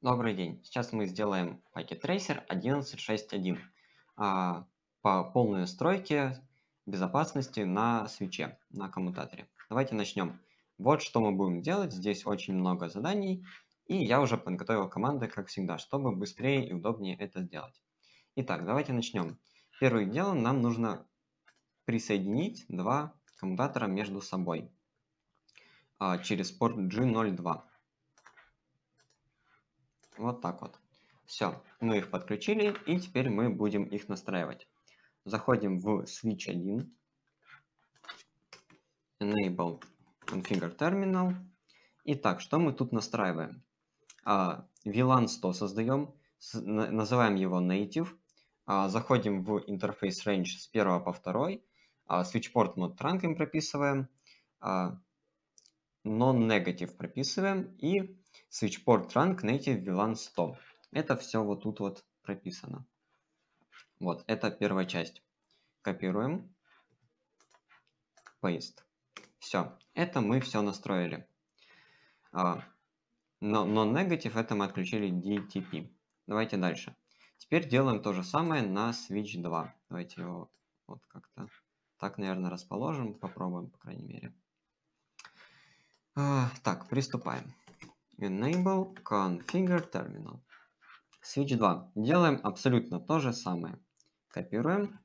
Добрый день. Сейчас мы сделаем пакет Tracer 11.6.1 а, по полной стройке безопасности на свече, на коммутаторе. Давайте начнем. Вот что мы будем делать. Здесь очень много заданий. И я уже подготовил команды, как всегда, чтобы быстрее и удобнее это сделать. Итак, давайте начнем. Первое дело, нам нужно присоединить два коммутатора между собой а, через порт G02. Вот так вот. Все, мы их подключили, и теперь мы будем их настраивать. Заходим в switch 1, enable configure terminal. Итак, что мы тут настраиваем? А, VLAN 100 создаем, с, на, называем его native, а, заходим в interface range с 1 по 2, а, switchport mode trunk им прописываем, а, non-negative прописываем и switchport trunk native VLAN 100. Это все вот тут вот прописано. Вот, это первая часть. Копируем. Paste. Все, это мы все настроили. А, но non-negative это мы отключили DTP. Давайте дальше. Теперь делаем то же самое на switch 2. Давайте его вот как-то так, наверное, расположим. Попробуем, по крайней мере. А, так, приступаем. Enable configure terminal. Switch 2. Делаем абсолютно то же самое. Копируем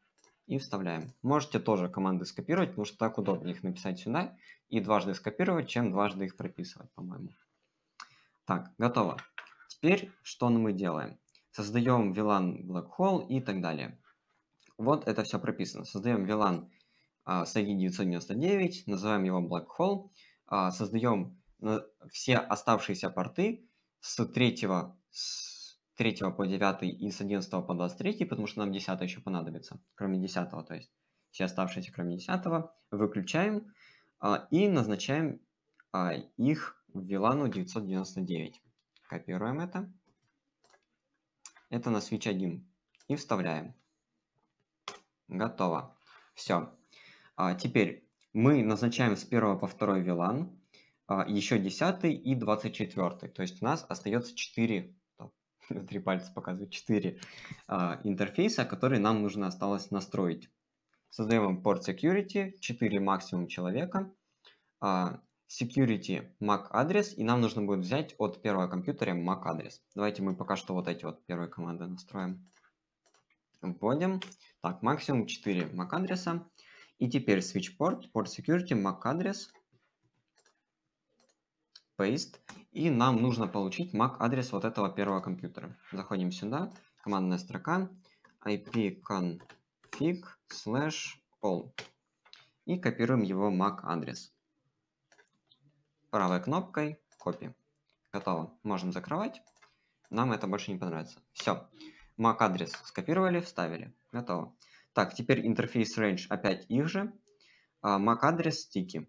и вставляем. Можете тоже команды скопировать, потому что так удобнее их написать сюда и дважды скопировать, чем дважды их прописывать, по-моему. Так, готово. Теперь что мы делаем? Создаем VLAN Black Hole и так далее. Вот это все прописано. Создаем VLAN а, 999, называем его Black Hole, а, создаем Э, все оставшиеся порты с 3, с 3 по 9 и с 11 по 23, потому что нам 10 еще понадобится, кроме 10, то есть все оставшиеся, кроме 10, выключаем а, и назначаем а, их в VLAN 999. Копируем это. Это на switch 1. И вставляем. Готово. Все. А, теперь мы назначаем с 1 по 2 VLAN а, еще 10 и 24. То есть у нас остается 4, три пальца показывают, 4 а, интерфейса, которые нам нужно осталось настроить. Создаем порт security, 4 максимум человека, а, security MAC адрес, и нам нужно будет взять от первого компьютера MAC адрес. Давайте мы пока что вот эти вот первые команды настроим. Вводим. Так, максимум 4 MAC адреса. И теперь switch port, port security, MAC адрес – paste, и нам нужно получить MAC-адрес вот этого первого компьютера. Заходим сюда, командная строка, ipconfig slash all, и копируем его MAC-адрес. Правой кнопкой копи. Готово. Можем закрывать. Нам это больше не понравится. Все. MAC-адрес скопировали, вставили. Готово. Так, теперь интерфейс range опять их же. А, MAC-адрес стики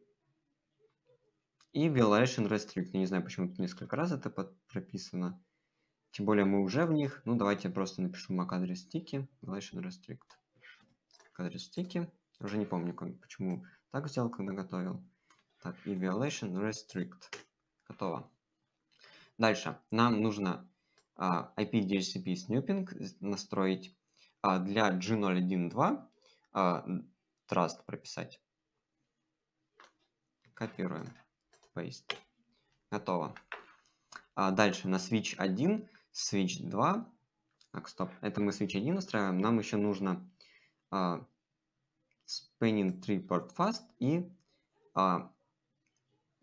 и violation restrict. не знаю, почему тут несколько раз это под прописано. Тем более мы уже в них. Ну, давайте я просто напишу MAC адрес стики, violation restrict. Адрес стики. Уже не помню, почему так сделал, когда готовил. Так, и violation restrict. Готово. Дальше. Нам нужно uh, а, IP DHCP snooping настроить. Uh, для G012 uh, trust прописать. Копируем paste. Готово. А дальше на switch 1, switch 2. Так, стоп. Это мы switch 1 настраиваем. Нам еще нужно а, spanning 3 port fast и а,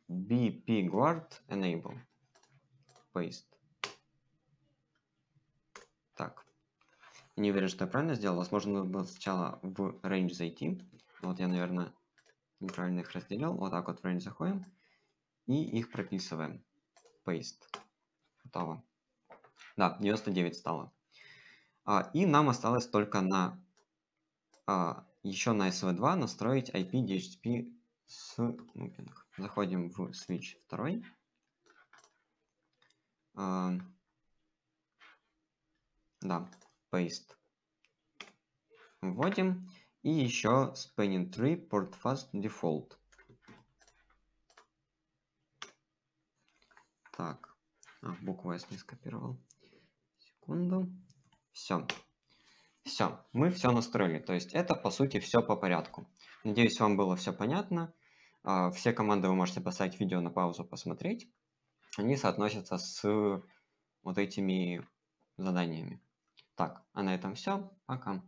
bp guard enable. Paste. Так. Не уверен, что я правильно сделал. Возможно, надо было сначала в range зайти. Вот я, наверное, неправильно их разделил. Вот так вот в range заходим и их прописываем. Paste. Готово. Да, 99 стало. А, и нам осталось только на а, еще на SV2 настроить IP DHCP snooping, Заходим в switch 2. А, да, paste. Вводим. И еще spanning tree port fast default. Так, а, букву S не скопировал. Секунду. Все. Все, мы все настроили. То есть это, по сути, все по порядку. Надеюсь, вам было все понятно. А, все команды вы можете поставить видео на паузу, посмотреть. Они соотносятся с вот этими заданиями. Так, а на этом все. Пока.